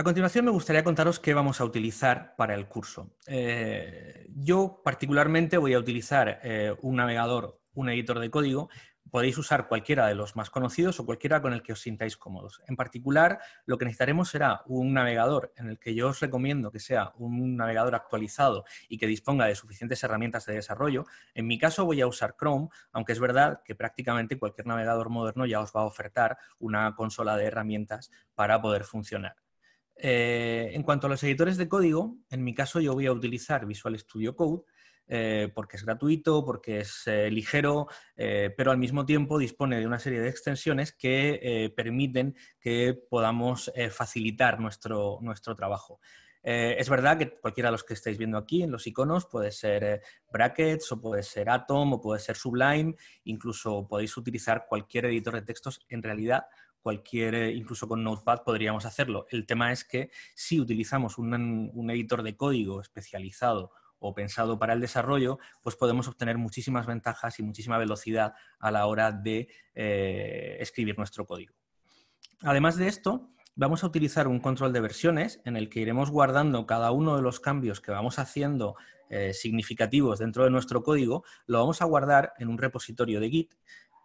A continuación me gustaría contaros qué vamos a utilizar para el curso. Eh, yo particularmente voy a utilizar eh, un navegador, un editor de código. Podéis usar cualquiera de los más conocidos o cualquiera con el que os sintáis cómodos. En particular, lo que necesitaremos será un navegador en el que yo os recomiendo que sea un navegador actualizado y que disponga de suficientes herramientas de desarrollo. En mi caso voy a usar Chrome, aunque es verdad que prácticamente cualquier navegador moderno ya os va a ofertar una consola de herramientas para poder funcionar. Eh, en cuanto a los editores de código, en mi caso yo voy a utilizar Visual Studio Code eh, porque es gratuito, porque es eh, ligero, pero al mismo tiempo dispone de una serie de extensiones que permiten que podamos facilitar nuestro trabajo. Eh, es verdad que cualquiera de los que estáis viendo aquí en los iconos puede ser eh, brackets o puede ser Atom o puede ser Sublime, incluso podéis utilizar cualquier editor de textos. En realidad, cualquier, eh, incluso con Notepad podríamos hacerlo. El tema es que si utilizamos un, editor de código especializado o pensado para el desarrollo, pues podemos obtener muchísimas ventajas y muchísima velocidad a la hora de escribir nuestro código. Además de esto, vamos a utilizar un control de versiones en el que iremos guardando cada uno de los cambios que vamos haciendo eh, significativos dentro de nuestro código, lo vamos a guardar en un repositorio de Git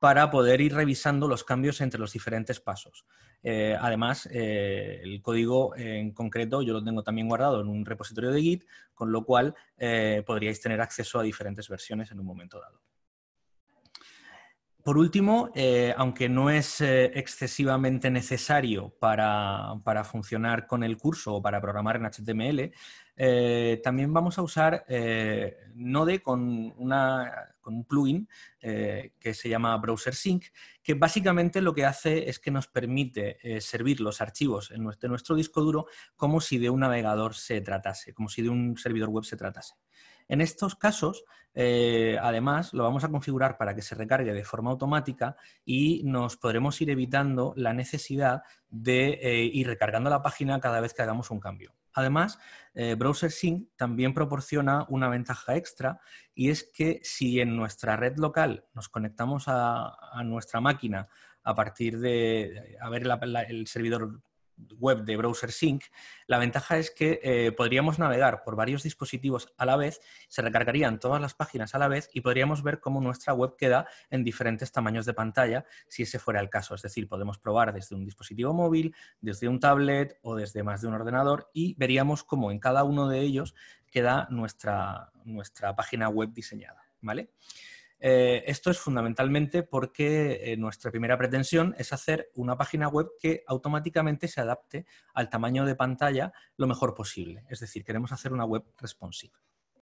para poder ir revisando los cambios entre los diferentes pasos. Eh, además, eh, el código en concreto yo lo tengo también guardado en un repositorio de Git, con lo cual podríais tener acceso a diferentes versiones en un momento dado por último, eh, aunque no es eh, excesivamente necesario para, funcionar con el curso o para programar en HTML, eh, también vamos a usar Node con, un plugin que se llama Browser Sync, que básicamente lo que hace es que nos permite servir los archivos en nuestro disco duro como si de un navegador se tratase, como si de un servidor web se tratase. En estos casos, eh, además, lo vamos a configurar para que se recargue de forma automática y nos podremos ir evitando la necesidad de eh, ir recargando la página cada vez que hagamos un cambio. Además, eh, Browser Sync también proporciona una ventaja extra y es que si en nuestra red local nos conectamos a, nuestra máquina a partir de a ver el servidor web de Browser Sync, la ventaja es que eh, podríamos navegar por varios dispositivos a la vez, se recargarían todas las páginas a la vez y podríamos ver cómo nuestra web queda en diferentes tamaños de pantalla, si ese fuera el caso. Es decir, podemos probar desde un dispositivo móvil, desde un tablet o desde más de un ordenador y veríamos cómo en cada uno de ellos queda nuestra, nuestra página web diseñada. ¿Vale? Eh, esto es fundamentalmente porque eh, nuestra primera pretensión es hacer una página web que automáticamente se adapte al tamaño de pantalla lo mejor posible. Es decir, queremos hacer una web responsiva.